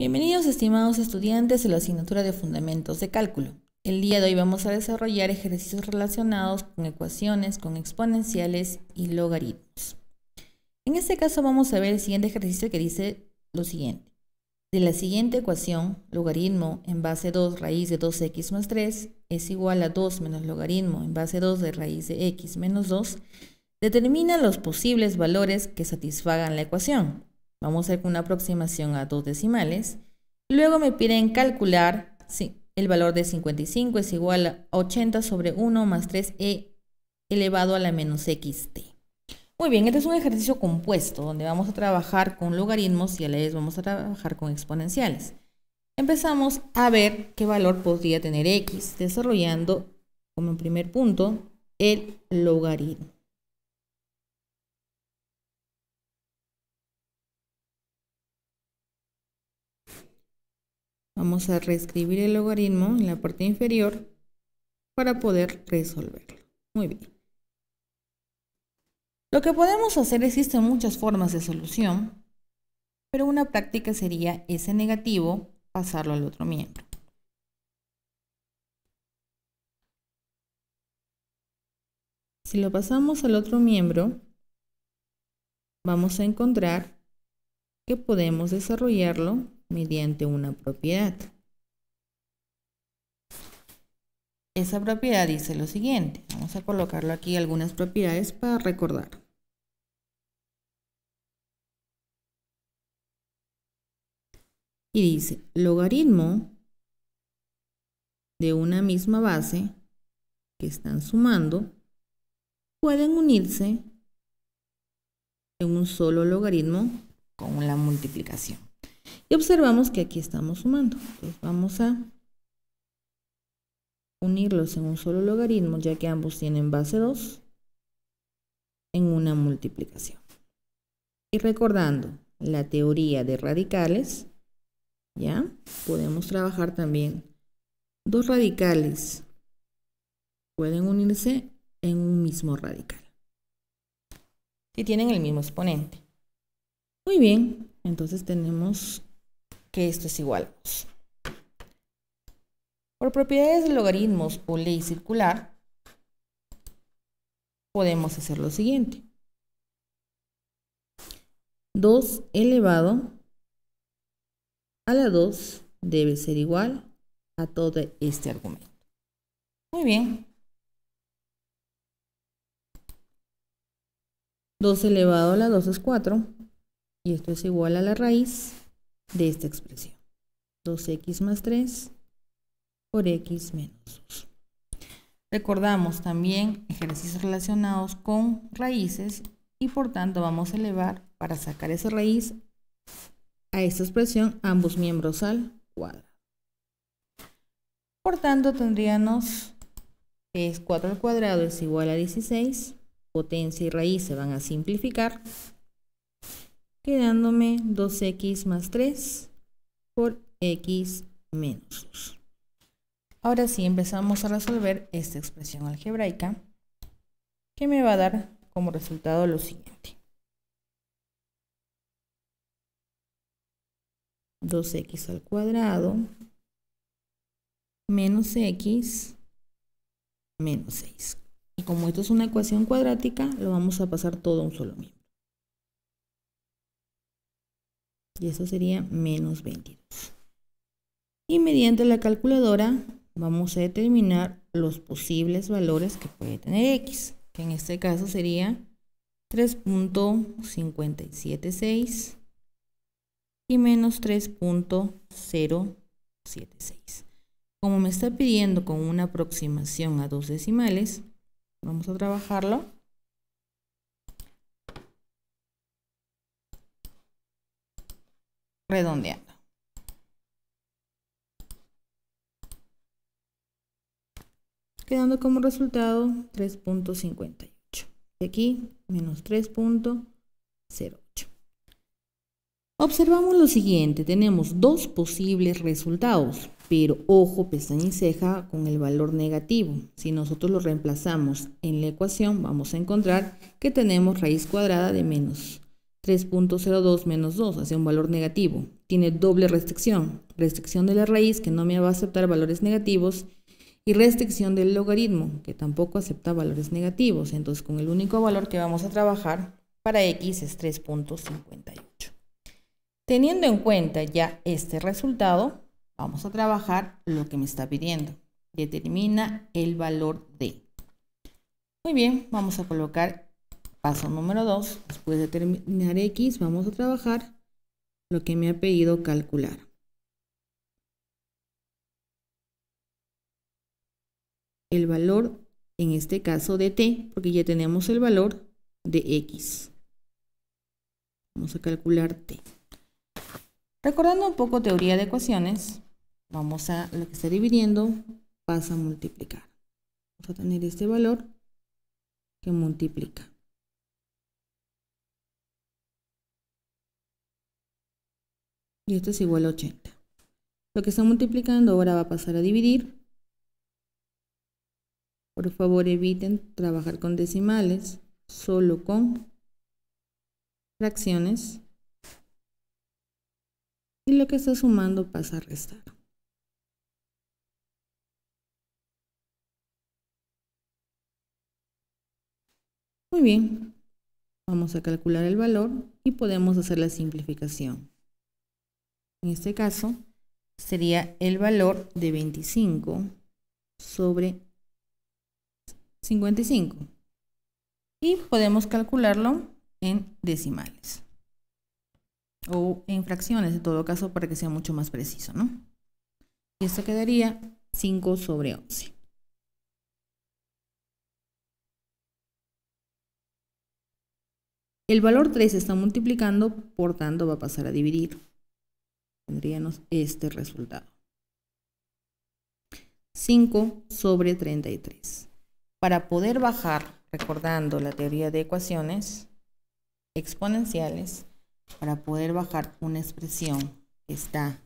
Bienvenidos estimados estudiantes a la asignatura de Fundamentos de Cálculo. El día de hoy vamos a desarrollar ejercicios relacionados con ecuaciones, con exponenciales y logaritmos. En este caso vamos a ver el siguiente ejercicio que dice lo siguiente. De la siguiente ecuación, logaritmo en base 2 raíz de 2x más 3 es igual a 2 menos logaritmo en base 2 de raíz de x menos 2, determina los posibles valores que satisfagan la ecuación. Vamos a hacer una aproximación a dos decimales. Luego me piden calcular si el valor de 55 es igual a 80 sobre 1 más 3e elevado a la menos xt. Muy bien, este es un ejercicio compuesto donde vamos a trabajar con logaritmos y a la vez vamos a trabajar con exponenciales. Empezamos a ver qué valor podría tener x, desarrollando como primer punto el logaritmo. Vamos a reescribir el logaritmo en la parte inferior para poder resolverlo. Muy bien. Lo que podemos hacer, existen muchas formas de solución, pero una práctica sería ese negativo pasarlo al otro miembro. Si lo pasamos al otro miembro, vamos a encontrar que podemos desarrollarlo mediante una propiedad. Esa propiedad dice lo siguiente. Vamos a colocarlo aquí algunas propiedades para recordar. Y dice, logaritmo de una misma base que están sumando pueden unirse en un solo logaritmo con la multiplicación. Y observamos que aquí estamos sumando. Entonces vamos a unirlos en un solo logaritmo, ya que ambos tienen base 2 en una multiplicación. Y recordando la teoría de radicales, ¿ya? Podemos trabajar también dos radicales pueden unirse en un mismo radical. Si tienen el mismo exponente. Muy bien, entonces tenemos que esto es igual a 2. Por propiedades de logaritmos o ley circular, podemos hacer lo siguiente. 2 elevado a la 2 debe ser igual a todo este argumento. Muy bien. 2 elevado a la 2 es 4 y esto es igual a la raíz de esta expresión. 2x más 3 por x menos 2. Recordamos también ejercicios relacionados con raíces y por tanto vamos a elevar para sacar esa raíz a esta expresión ambos miembros al cuadrado. Por tanto tendríamos es 4 al cuadrado es igual a 16, potencia y raíz se van a simplificar quedándome 2x más 3 por x menos 2. Ahora sí, empezamos a resolver esta expresión algebraica que me va a dar como resultado lo siguiente. 2x al cuadrado menos x menos 6. Y como esto es una ecuación cuadrática, lo vamos a pasar todo a un solo miembro. Y eso sería menos 22. Y mediante la calculadora vamos a determinar los posibles valores que puede tener X, que en este caso sería 3.576 y menos 3.076. Como me está pidiendo con una aproximación a dos decimales, vamos a trabajarlo redondeando. Quedando como resultado 3.58. Y aquí menos 3.08. Observamos lo siguiente, tenemos dos posibles resultados, pero ojo, pestaña y ceja con el valor negativo. Si nosotros lo reemplazamos en la ecuación, vamos a encontrar que tenemos raíz cuadrada de menos 3.02 menos 2 hacia un valor negativo. Tiene doble restricción, restricción de la raíz que no me va a aceptar valores negativos y restricción del logaritmo que tampoco acepta valores negativos. Entonces con el único valor que vamos a trabajar para x es 3.58. Teniendo en cuenta ya este resultado, vamos a trabajar lo que me está pidiendo. Determina el valor de. Muy bien, vamos a colocar Paso número 2, después de terminar X, vamos a trabajar lo que me ha pedido calcular. El valor, en este caso, de t, porque ya tenemos el valor de x. Vamos a calcular t. Recordando un poco teoría de ecuaciones, vamos a lo que está dividiendo, pasa a multiplicar. Vamos a tener este valor que multiplica. y esto es igual a 80. Lo que está multiplicando ahora va a pasar a dividir. Por favor eviten trabajar con decimales, solo con fracciones. Y lo que está sumando pasa a restar. Muy bien, vamos a calcular el valor y podemos hacer la simplificación en este caso, sería el valor de 25 sobre 55. Y podemos calcularlo en decimales o en fracciones, en todo caso, para que sea mucho más preciso, ¿no? Y esto quedaría 5 sobre 11. El valor 3 se está multiplicando, por tanto va a pasar a dividir tendríamos este resultado. 5 sobre 33. Para poder bajar, recordando la teoría de ecuaciones exponenciales, para poder bajar una expresión que está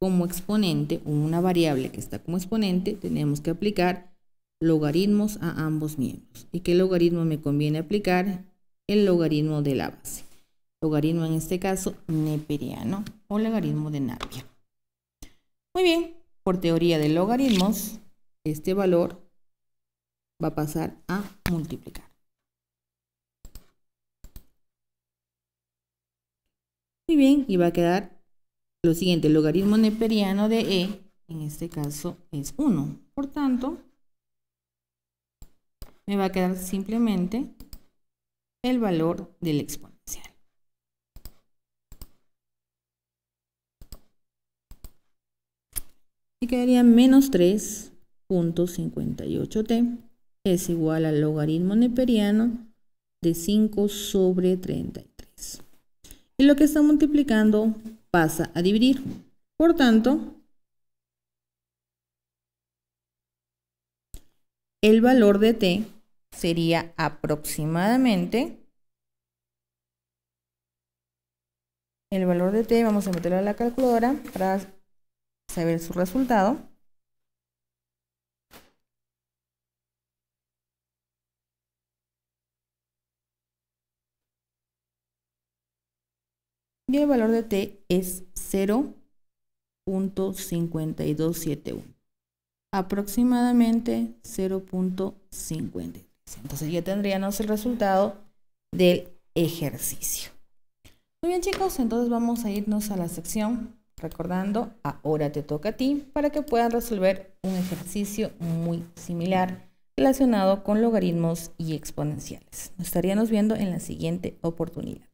como exponente o una variable que está como exponente, tenemos que aplicar logaritmos a ambos miembros. ¿Y qué logaritmo me conviene aplicar? El logaritmo de la base logaritmo en este caso neperiano o logaritmo de Napier. Muy bien, por teoría de logaritmos, este valor va a pasar a multiplicar. Muy bien, y va a quedar lo siguiente, el logaritmo neperiano de E, en este caso es 1. Por tanto, me va a quedar simplemente el valor del exponente. y quedaría menos 3.58t es igual al logaritmo neperiano de 5 sobre 33. Y lo que está multiplicando pasa a dividir. Por tanto, el valor de t sería aproximadamente el valor de t, vamos a meterlo a la calculadora para saber su resultado. Y el valor de t es 0.5271. Aproximadamente 0.53. Entonces ya tendríamos el resultado del ejercicio. Muy bien chicos, entonces vamos a irnos a la sección Recordando, ahora te toca a ti para que puedas resolver un ejercicio muy similar relacionado con logaritmos y exponenciales. Nos estaríamos viendo en la siguiente oportunidad.